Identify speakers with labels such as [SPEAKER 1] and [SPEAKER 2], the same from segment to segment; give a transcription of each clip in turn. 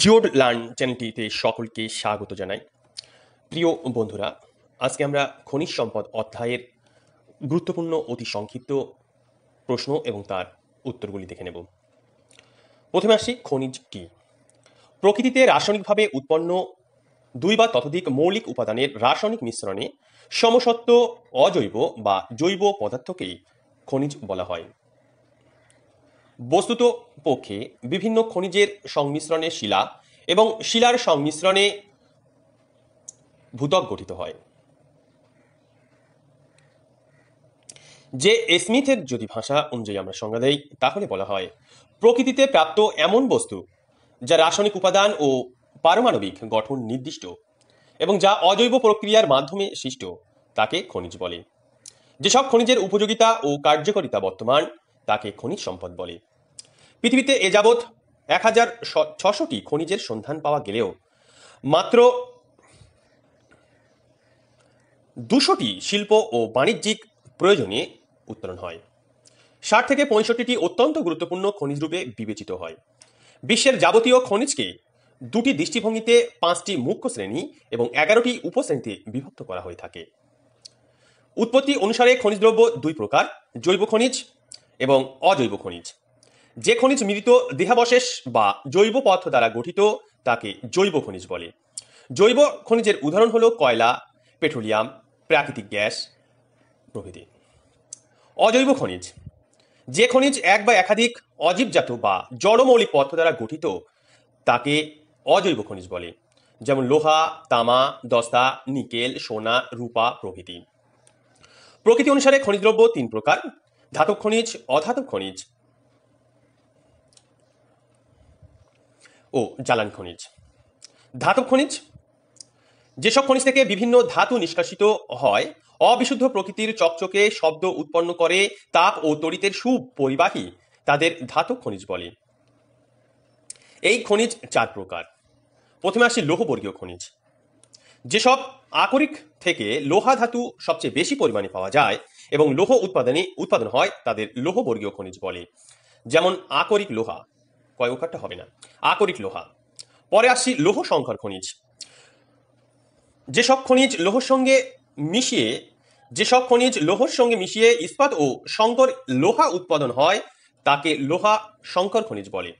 [SPEAKER 1] জিওড learn চ্যানেলটিতে সকলকে স্বাগত জানাই প্রিয় বন্ধুরা আজকে আমরা খনিজ সম্পদ অধ্যায়ের গুরুত্বপূর্ণ অতি সংক্ষিপ্ত প্রশ্ন এবং তার উত্তরগুলি দেখে নেব প্রথমে আসি খনিজ কি প্রকৃতিতে রাসায়নিকভাবে উৎপন্ন দুই বা ততোধিক মৌলিক উপাদানের রাসায়নিক মিশ্রণে সমসত্ব অজৈব বা জৈব পদার্থকেই খনিজ বলা হয় বস্তুত পক্ষে বিভিন্ন খনিজের সংমিশ্রণে শিলা এবং শিলার সংমিশ্রণে ভূতক গঠিত হয় যে স্মিথের যদি ভাষা অনুযায়ী আমরা সংজ্ঞা দেই তাহলে বলা হয় প্রকৃতিতে প্রাপ্ত এমন বস্তু যা রাসায়নিক উপাদান ও পারমাণবিক গঠন নির্দিষ্ট এবং যা অজৈব প্রক্রিয়ার মাধ্যমে সৃষ্ট তাকে খনিজ বলে যেসব খনিজের উপযোগিতা ও কার্যকারিতা বর্তমান তাকে খনিজ সম্পদ বলে পৃথিবীতে এ যাবৎ এক হাজার ছশোটি খনিজের সন্ধান পাওয়া গেলেও মাত্র দুশোটি শিল্প ও বাণিজ্যিক প্রয়োজনে উত্তোলন হয় ষাট থেকে পঁয়ষট্টিটি অত্যন্ত গুরুত্বপূর্ণ খনিজ রূপে বিবেচিত হয় বিশ্বের যাবতীয় খনিজকে দুটি দৃষ্টিভঙ্গিতে পাঁচটি মুখ্য শ্রেণী এবং এগারোটি উপশ্রেণীতে বিভক্ত করা হয়ে থাকে উৎপত্তি অনুসারে খনিজ দ্রব্য দুই প্রকার জৈব খনিজ এবং অজৈব খনিজ যে খনিজ মৃত দেহাবশেষ বা জৈব পথ দ্বারা গঠিত তাকে জৈব খনিজ বলে জৈব খনিজের উদাহরণ হলো কয়লা পেট্রোলিয়াম প্রাকৃতিক গ্যাস প্রভৃতি অজৈব খনিজ যে খনিজ এক বা একাধিক অজীবজাত বা জড়মৌলিক পথ দ্বারা গঠিত তাকে অজৈব খনিজ বলে যেমন লোহা তামা দস্তা নিকেল সোনা রূপা প্রভৃতি প্রকৃতি অনুসারে খনিজ দ্রব্য তিন প্রকার ধাতব খনিজ অধাতব খনিজ ও জ্বালান খনিজ ধাতব খনিজ যেসব খনিজ থেকে বিভিন্ন ধাতু নিষ্কাশিত হয় অবিশুদ্ধ প্রকৃতির চকচকে শব্দ উৎপন্ন করে তাপ ও তড়িতের সুপরিবাহী তাদের ধাতব খনিজ বলে এই খনিজ চার প্রকার প্রথমে আসি লৌহবর্গীয় খনিজ যেসব আকরিক থেকে লোহা ধাতু সবচেয়ে বেশি পরিমাণে পাওয়া যায় এবং লৌহ উৎপাদনে উৎপাদন হয় তাদের লৌহবর্গীয় খনিজ বলে যেমন আকরিক লোহা কয় ওখানটা হবে না আকরিক লোহা পরে আসি লৌহ সংখ্যার খনিজ যেসব খনিজ লোহর সঙ্গে মিশিয়ে যেসব খনিজ লোহর সঙ্গে মিশিয়ে ইস্পাত ও শঙ্কর লোহা উৎপাদন হয় তাকে লোহা শঙ্কর খনিজ বলে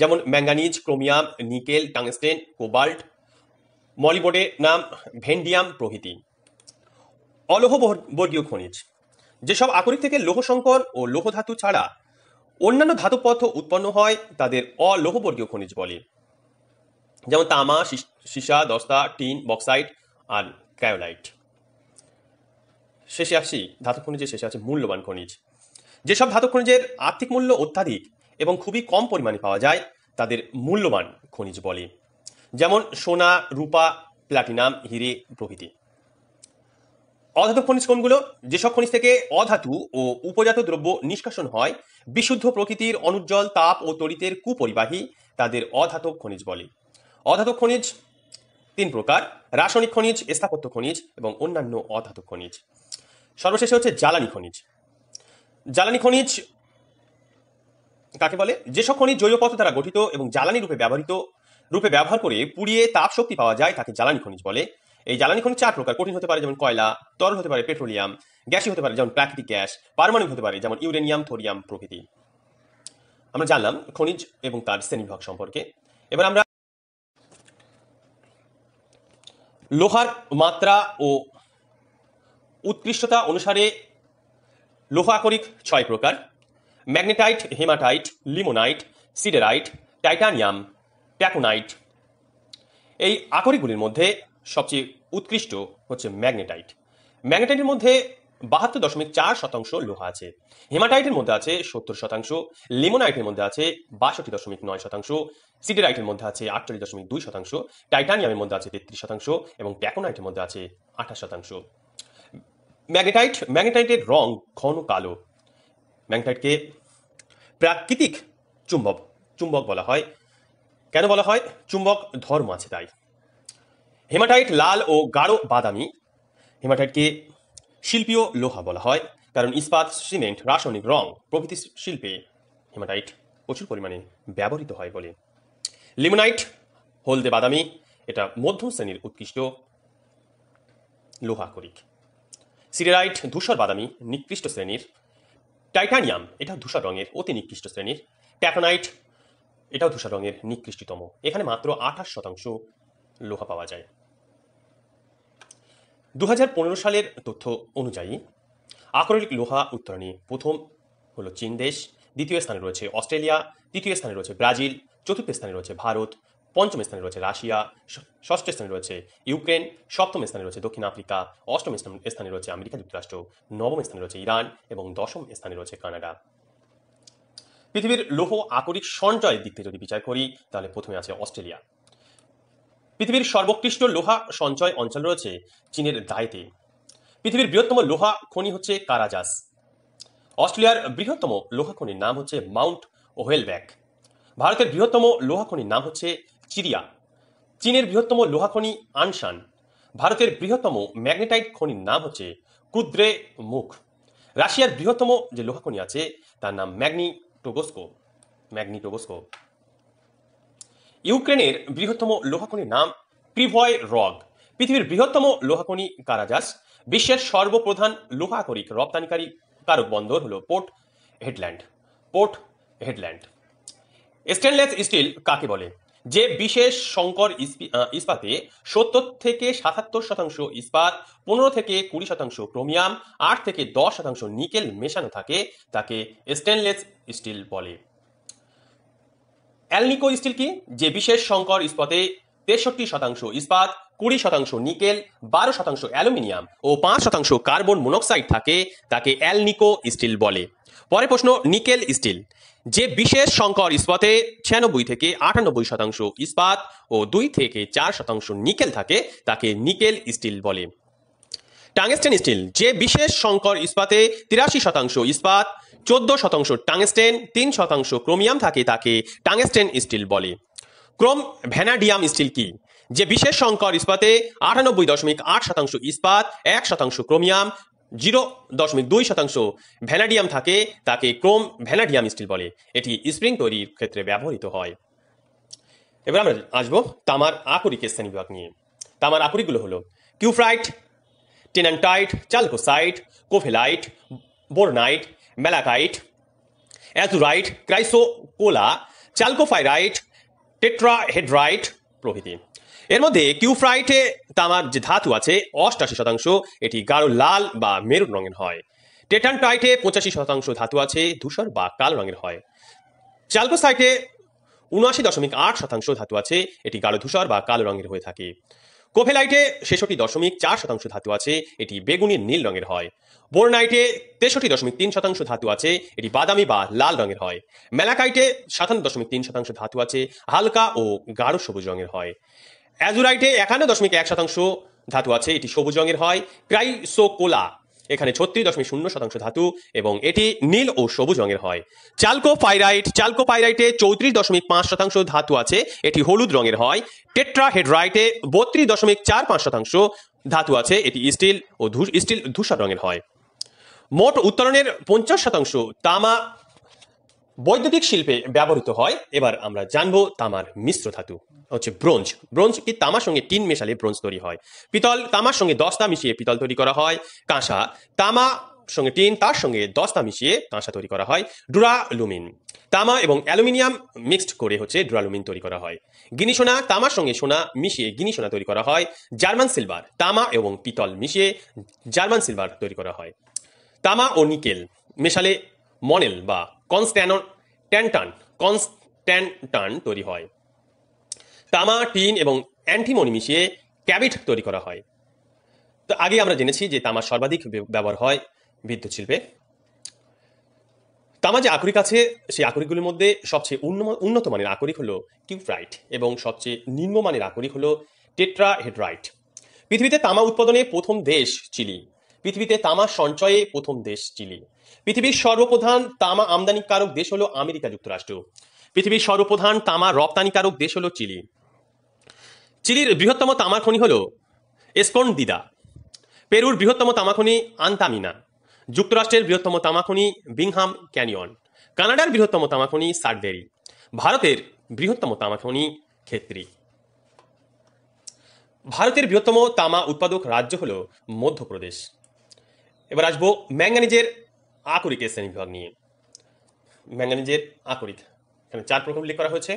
[SPEAKER 1] যেমন manganese chromium nickel tungsten cobalt মলিবোর্ডের নাম ভেন্ডিয়াম প্রভৃতি অলোহবর্গীয় খনিজ যেসব আকরিক থেকে সংকর ও ধাতু ছাড়া অন্যান্য ধাতু পথ উৎপন্ন হয় তাদের অলৌহবর্গীয় খনিজ বলে যেমন তামা সীসা দস্তা টিন বক্সাইট আর ক্রায়োলাইট শেষে আসি ধাতু খনিজের শেষে আছে মূল্যবান খনিজ যেসব ধাতু খনিজের আর্থিক মূল্য অত্যাধিক এবং খুবই কম পরিমাণে পাওয়া যায় তাদের মূল্যবান খনিজ বলে যেমন সোনা রূপা প্ল্যাটিনাম হিরে প্রভৃতি অধাতু খনিজ কোনগুলো যেসব খনিজ থেকে অধাতু ও উপজাত দ্রব্য নিষ্কাশন হয় বিশুদ্ধ প্রকৃতির অনুজ্জ্বল তাপ ও তড়িতের কুপরিবাহী তাদের অধাতক খনিজ বলে অধাতক খনিজ তিন প্রকার রাসায়নিক খনিজ স্থাপত্য খনিজ এবং অন্যান্য অধাতু খনিজ সর্বশেষে হচ্ছে জ্বালানি খনিজ জ্বালানি খনিজ কাকে বলে যেসব খনিজ জৈব পথ দ্বারা গঠিত এবং জ্বালানি রূপে ব্যবহৃত রূপে ব্যবহার করে পুড়িয়ে তাপ শক্তি পাওয়া যায় তাকে জ্বালানি খনিজ বলে এই জ্বালানি খনিজ চার প্রকার কঠিন হতে পারে যেমন কয়লা তরল হতে পারে পেট্রোলিয়াম গ্যাসই হতে পারে যেমন প্রাকৃতিক গ্যাস পারমাণবিক হতে পারে যেমন ইউরেনিয়াম থোরিয়াম প্রকৃতি আমরা জানলাম খনিজ এবং তার শ্রেণীবিভাগ সম্পর্কে এবার আমরা লোহার মাত্রা ও উৎকৃষ্টতা অনুসারে লোহাকরিক ছয় প্রকার magnetite haematite limonite siderite titanium taconite এই আকরিকগুলির মধ্যে সবচেয়ে উৎকৃষ্ট হচ্ছে ম্যাগনেটাইট ম্যাগনেটাইটের মধ্যে বাহাত্তর দশমিক চার শতাংশ লোহা আছে হেমাটাইটের মধ্যে আছে সত্তর শতাংশ লেমোনাইটের মধ্যে আছে বাষট্টি দশমিক নয় শতাংশ সিডেরাইটের মধ্যে আছে আটচল্লিশ দশমিক দুই শতাংশ টাইটানিয়ামের মধ্যে আছে তেত্রিশ শতাংশ এবং ট্যাকোনাইটের মধ্যে আছে আঠাশ শতাংশ ম্যাগনেটাইট ম্যাগনেটাইটের রং ঘন কালো ম্যাগনেটাইটকে প্রাকৃতিক চুম্বক চুম্বক বলা হয় কেন বলা হয় চুম্বক ধর্ম আছে তাই হেমাটাইট লাল ও গাঢ় বাদামি হেমাটাইটকে শিল্পীয় লোহা বলা হয় কারণ ইস্পাত সিমেন্ট রাসায়নিক রং প্রভৃতি শিল্পে হেমাটাইট প্রচুর পরিমাণে ব্যবহৃত হয় বলে লিমোনাইট হলদে বাদামি এটা মধ্যম শ্রেণীর উৎকৃষ্ট লোহা করিক সিরেরাইট ধূসর বাদামি নিকৃষ্ট শ্রেণীর টাইটানিয়াম এটা ধূসর রঙের অতি নিকৃষ্ট শ্রেণীর ট্যাকোনাইট এটাও ধূসর রঙের নিকৃষ্টতম এখানে মাত্র আঠাশ শতাংশ লোহা পাওয়া যায় দু সালের তথ্য অনুযায়ী আকরিক লোহা উত্তরণে প্রথম হলো চীন দেশ দ্বিতীয় স্থানে রয়েছে অস্ট্রেলিয়া তৃতীয় স্থানে রয়েছে ব্রাজিল চতুর্থ স্থানে রয়েছে ভারত পঞ্চম স্থানে রয়েছে রাশিয়া ষষ্ঠ স্থানে রয়েছে ইউক্রেন সপ্তম স্থানে রয়েছে দক্ষিণ আফ্রিকা অষ্টম স্থানে রয়েছে আমেরিকা যুক্তরাষ্ট্র নবম স্থানে রয়েছে ইরান এবং দশম স্থানে রয়েছে কানাডা পৃথিবীর লৌহ আকরিক সঞ্চয়ের দিক থেকে যদি বিচার করি তাহলে প্রথমে আছে অস্ট্রেলিয়া পৃথিবীর সর্বোৎকৃষ্ট লোহা সঞ্চয় অঞ্চল রয়েছে চীনের দায়েতে পৃথিবীর বৃহত্তম লোহা খনি হচ্ছে কারাজাস অস্ট্রেলিয়ার বৃহত্তম লোহা খনির নাম হচ্ছে মাউন্ট ওহেলব্যাক ভারতের বৃহত্তম লোহা খনির নাম হচ্ছে চিরিয়া চীনের বৃহত্তম লোহা খনি আনশান ভারতের বৃহত্তম ম্যাগনেটাইট খনির নাম হচ্ছে কুদ্রে মুখ রাশিয়ার বৃহত্তম যে লোহা খনি আছে তার নাম ম্যাগনি টোগোস্কো ম্যাগনি টোগোস্কো ইউক্রেনের বৃহত্তম লোহাখনির নাম প্রিভয় রগ পৃথিবীর বৃহত্তম লোহাখনি কারাজাস বিশ্বের সর্বপ্রধান লোহাকরিক রপ্তানিকারী কারক বন্দর হল Port Hedland Port Hedland stainless steel কাকে বলে যে বিশেষ সংকর ইস্পাতে সত্তর থেকে সাতাত্তর শতাংশ ইস্পাত পনেরো থেকে কুড়ি শতাংশ ক্রোমিয়াম আট থেকে দশ শতাংশ নিকেল মেশানো থাকে তাকে স্টেনলেস স্টিল বলে অ্যালনিকো স্টিল কি যে বিশেষ সংকর ইস্পাতে তেষট্টি শতাংশ ইস্পাত কুড়ি শতাংশ নিকেল বারো শতাংশ অ্যালুমিনিয়াম ও পাঁচ শতাংশ কার্বন মোনোক্সাইড থাকে তাকে অ্যালনিকো স্টিল বলে পরে প্রশ্ন নিকেল স্টিল যে বিশেষ সংকর ইস্পাতে ছিয়ানব্বই থেকে আটানব্বই শতাংশ ইস্পাত ও দুই থেকে চার শতাংশ নিকেল থাকে তাকে নিকেল স্টিল বলে টাংস্টেন স্টিল যে বিশেষ সংকর ইস্পাতে তিরাশি শতাংশ ইস্পাত চোদ্দ শতাংশ টাংস্টেন তিন শতাংশ ক্রোমিয়াম থাকে তাকে টাংস্টেন স্টিল বলে ক্রোম ভ্যানাডিয়াম স্টিল কি যে বিশেষ সংকর ইস্পাতে আটানব্বই দশমিক আট শতাংশ ইস্পাত এক শতাংশ ক্রোমিয়াম জিরো দশমিক দুই শতাংশ ভ্যানাডিয়াম থাকে তাকে ক্রোম ভ্যানাডিয়াম স্টিল বলে এটি স্প্রিং তৈরির ক্ষেত্রে ব্যবহৃত হয় এবার আমরা আসবো তামার আকরিকের বিভাগ নিয়ে তামার আকরিকগুলো হলো কিউফ্রাইট টেনান্টাইট চালকোসাইট কোফেলাইট বোরনাইট malachite, azurite, chrysocola, chalcophyrite, tetrahedrite প্রভৃতি এর মধ্যে কিউফ্রাইটে তামার যে ধাতু আছে অষ্টাশি শতাংশ এটি গাঢ় লাল বা মেরুন রঙের হয় টেটানটাইটে পঁচাশি শতাংশ ধাতু আছে ধূসর বা কাল রঙের হয় চালকোসাইটে উনআশি দশমিক আট শতাংশ ধাতু আছে এটি গাঢ় ধূসর বা কালো রঙের হয়ে থাকে কোভেলাইটে ছেষট্টি দশমিক চার শতাংশ ধাতু আছে এটি বেগুনি নীল রঙের হয় বোরনাইটে তেষট্টি দশমিক তিন শতাংশ ধাতু আছে এটি বাদামি বা লাল রঙের হয় মেলাকাইটে সাতান্ন দশমিক তিন শতাংশ ধাতু আছে হালকা ও গাঢ় সবুজ রঙের হয় অ্যাজুরাইটে একান্ন দশমিক এক শতাংশ ধাতু আছে এটি সবুজ রঙের হয় ক্রাইসোকোলা এখানে ছত্রিশ দশমিক শূন্য শতাংশ ধাতু এবং এটি নীল ও সবুজ রঙের হয় চালকো পাইরাইট চালকো পাইরাইটে চৌত্রিশ দশমিক পাঁচ শতাংশ ধাতু আছে এটি হলুদ রঙের হয় টেট্রা হেডরাইটে বত্রিশ দশমিক চার পাঁচ শতাংশ ধাতু আছে এটি স্টিল ও স্টিল ধূসর রঙের হয় মোট উত্তরণের পঞ্চাশ শতাংশ তামা বৈদ্যুতিক শিল্পে ব্যবহৃত হয় এবার আমরা জানবো তামার মিশ্র ধাতু হচ্ছে ব্রোঞ্জ ব্রোঞ্জ কি তামার সঙ্গে টিন মেশালে ব্রোঞ্জ তৈরি হয় পিতল তামার সঙ্গে দস্তা মিশিয়ে পিতল তৈরি করা হয় কাঁসা তামা সঙ্গে টিন তার সঙ্গে দস্তা মিশিয়ে কাঁসা তৈরি করা হয় ডুরালুমিন তামা এবং অ্যালুমিনিয়াম মিক্সড করে হচ্ছে ড্রালুমিন তৈরি করা হয় গিনি সোনা তামার সঙ্গে সোনা মিশিয়ে গিনি সোনা তৈরি করা হয় জার্মান সিলভার তামা এবং পিতল মিশিয়ে জার্মান সিলভার তৈরি করা হয় তামা ও নিকেল মেশালে মনেল বা কনস্ট্যানো ট্যান্টান কনস্ট্যান্টান তৈরি হয় তামা টিন এবং অ্যান্টিমনি মিশিয়ে ক্যাবিট তৈরি করা হয় তো আগে আমরা জেনেছি যে তামা সর্বাধিক ব্যবহার হয় বিদ্যুৎ শিল্পে তামা যে আকরিক আছে সেই আকরিকগুলির মধ্যে সবচেয়ে উন্নত মানের আকরিক হলো কিউফ্রাইট এবং সবচেয়ে নিম্নমানের আকরিক হলো টেট্রা হেড্রাইট পৃথিবীতে তামা উৎপাদনে প্রথম দেশ চিলি পৃথিবীতে তামা সঞ্চয়ে প্রথম দেশ চিলি পৃথিবীর সর্বপ্রধান তামা আমদানিকারক দেশ হলো আমেরিকা যুক্তরাষ্ট্র পৃথিবীর সর্বপ্রধান তামা রপ্তানিকারক দেশ হলো চিলি চিলির বৃহত্তম তামা খনি এসকন দিদা পেরুর বৃহত্তম তামা খনি আন্তামিনা যুক্তরাষ্ট্রের বৃহত্তম তামা খনি বিংহাম ক্যানিয়ন কানাডার বৃহত্তম তামা খনি সার্ডেরি ভারতের বৃহত্তম তামা খনি ক্ষেত্রি ভারতের বৃহত্তম তামা উৎপাদক রাজ্য হল মধ্যপ্রদেশ এবার আসবো ম্যাঙ্গানিজের আকরিকের শ্রেণীবিভাগ নিয়ে ম্যাঙ্গানিজের আকরিক এখানে চার প্রকার উল্লেখ করা হয়েছে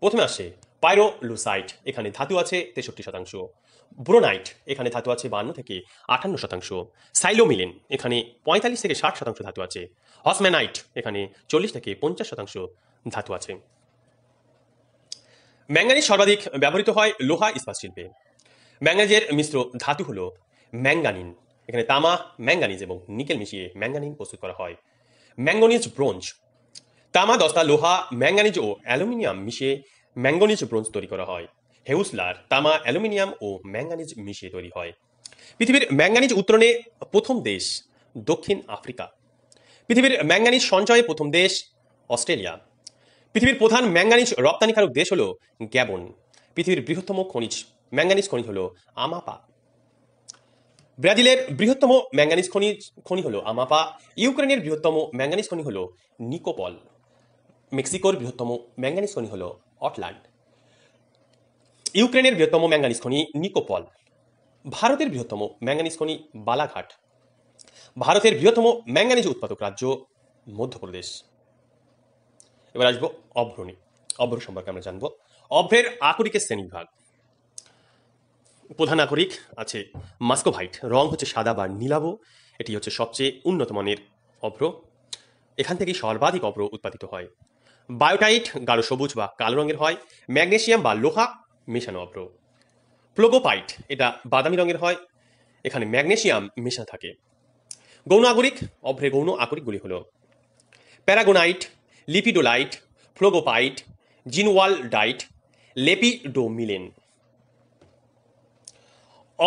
[SPEAKER 1] প্রথমে আসে পাইরোলুসাইট এখানে ধাতু আছে তেষট্টি শতাংশ ব্রোনাইট এখানে ধাতু আছে বান্ন থেকে আটান্ন শতাংশ সাইলোমিলেন এখানে পঁয়তাল্লিশ থেকে ষাট শতাংশ ধাতু আছে হসম্যানাইট এখানে চল্লিশ থেকে পঞ্চাশ শতাংশ ধাতু আছে ম্যাঙ্গানিজ সর্বাধিক ব্যবহৃত হয় লোহা ইস্পাত শিল্পে ম্যাঙ্গানিজের মিশ্র ধাতু হল ম্যাঙ্গানিন এখানে তামা ম্যাঙ্গানিজ এবং নিকেল মিশিয়ে ম্যাঙ্গানিন প্রস্তুত করা হয় ম্যাঙ্গোনিজ ব্রোঞ্জ তামা দস্তা লোহা ম্যাঙ্গানিজ ও অ্যালুমিনিয়াম মিশিয়ে ম্যাঙ্গোনিজ ব্রোঞ্জ তৈরি করা হয় হেউসলার তামা অ্যালুমিনিয়াম ও ম্যাঙ্গানিজ মিশিয়ে তৈরি হয় পৃথিবীর ম্যাঙ্গানিজ উত্তরণে প্রথম দেশ দক্ষিণ আফ্রিকা পৃথিবীর ম্যাঙ্গানিজ সঞ্চয়ে প্রথম দেশ অস্ট্রেলিয়া পৃথিবীর প্রধান ম্যাঙ্গানিজ রপ্তানিকারক দেশ হল গ্যাবন পৃথিবীর বৃহত্তম খনিজ ম্যাঙ্গানিজ খনিজ হল আমাপা ব্রাজিলের বৃহত্তম ম্যাঙ্গানিজ খনি খনি হলো আমাপা ইউক্রেনের বৃহত্তম ম্যাঙ্গানিজ খনি হলো নিকোপল মেক্সিকোর বৃহত্তম ম্যাঙ্গানিজ খনি হলো অটল্যান্ড ইউক্রেনের বৃহত্তম ম্যাঙ্গানিজ খনি নিকোপল ভারতের বৃহত্তম ম্যাঙ্গানিজ খনি বালাঘাট ভারতের বৃহত্তম ম্যাঙ্গানিজ উৎপাদক রাজ্য মধ্যপ্রদেশ এবার আসবো অভ্রণী অভ্র সম্পর্কে আমরা জানবো অভ্রের আকরিকের শ্রেণীভাগ প্রধান নাগরিক আছে মাস্কোভাইট রং হচ্ছে সাদা বা নীলাভ এটি হচ্ছে সবচেয়ে উন্নত মানের অভ্র এখান থেকে সর্বাধিক অভ্র উৎপাদিত হয় বায়োটাইট গাঢ় সবুজ বা কালো রঙের হয় ম্যাগনেশিয়াম বা লোহা মেশানো অভ্র প্লোগোপাইট এটা বাদামি রঙের হয় এখানে ম্যাগনেশিয়াম মেশানো থাকে গৌণ আগরিক অভ্রে গৌণ আগরিকগুলি হল প্যারাগোনাইট লিপিডোলাইট ফ্লোগোপাইট জিনওয়াল ডাইট লেপিডোমিলেন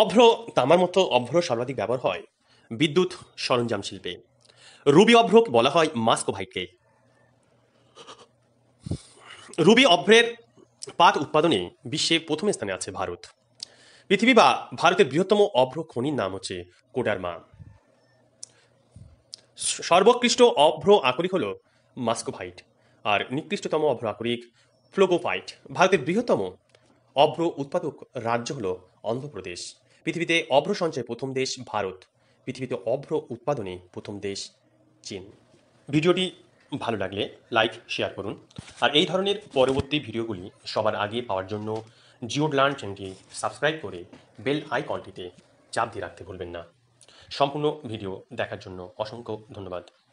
[SPEAKER 1] অভ্র তামার মতো অভ্র সর্বাধিক ব্যবহার হয় বিদ্যুৎ সরঞ্জাম শিল্পে রুবি অভ্র বলা হয় মাস্কোভাইটকে রুবি অভ্রের পাট উৎপাদনে বিশ্বে প্রথম স্থানে আছে ভারত পৃথিবী বা ভারতের বৃহত্তম অভ্র খনির নাম হচ্ছে কোডারমা সর্বোৎকৃষ্ট অভ্র আকরিক হল মাস্কোভাইট আর নিকৃষ্টতম অভ্র আকরিক ফ্লোগোফাইট ভারতের বৃহত্তম অভ্র উৎপাদক রাজ্য হল অন্ধ্রপ্রদেশ পৃথিবীতে অভ্র সঞ্চয় প্রথম দেশ ভারত পৃথিবীতে অভ্র উৎপাদনে প্রথম দেশ চীন ভিডিওটি ভালো লাগলে লাইক শেয়ার করুন আর এই ধরনের পরবর্তী ভিডিওগুলি সবার আগে পাওয়ার জন্য লার্ন চ্যানেলটি সাবস্ক্রাইব করে বেল আইকনটিতে চাপ দিয়ে রাখতে ভুলবেন না সম্পূর্ণ ভিডিও দেখার জন্য অসংখ্য ধন্যবাদ